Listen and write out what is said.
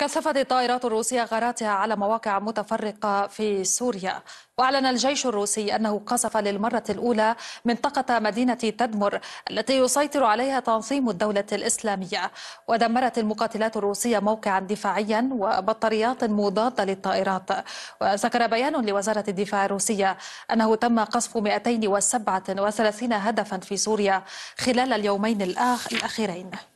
كثفت الطائرات الروسية غاراتها على مواقع متفرقة في سوريا وأعلن الجيش الروسي أنه قصف للمرة الأولى منطقة مدينة تدمر التي يسيطر عليها تنظيم الدولة الإسلامية ودمرت المقاتلات الروسية موقعا دفاعيا وبطاريات مضادة للطائرات وذكر بيان لوزارة الدفاع الروسية أنه تم قصف 237 هدفا في سوريا خلال اليومين الأخيرين